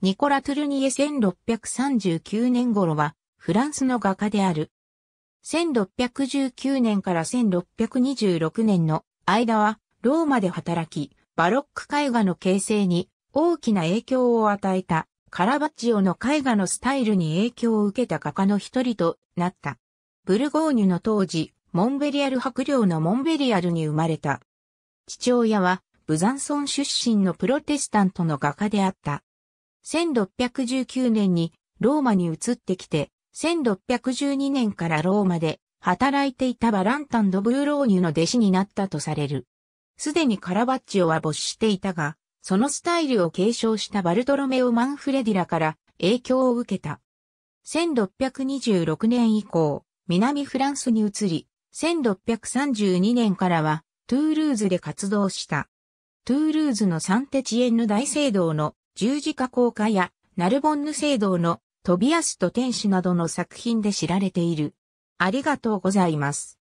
ニコラ・トゥルニエ1639年頃は、フランスの画家である。1619年から1626年の間は、ローマで働き、バロック絵画の形成に大きな影響を与えた、カラバッジオの絵画のスタイルに影響を受けた画家の一人となった。ブルゴーニュの当時、モンベリアル伯領のモンベリアルに生まれた。父親は、ブザンソン出身のプロテスタントの画家であった。1619年にローマに移ってきて、1612年からローマで働いていたバランタン・ド・ブーローニュの弟子になったとされる。すでにカラバッチオは没していたが、そのスタイルを継承したバルトロメオ・マンフレディラから影響を受けた。1626年以降、南フランスに移り、1632年からはトゥールーズで活動した。トゥールーズのサンテチエンヌ大聖堂の十字架効果やナルボンヌ聖堂のトビアスと天使などの作品で知られている。ありがとうございます。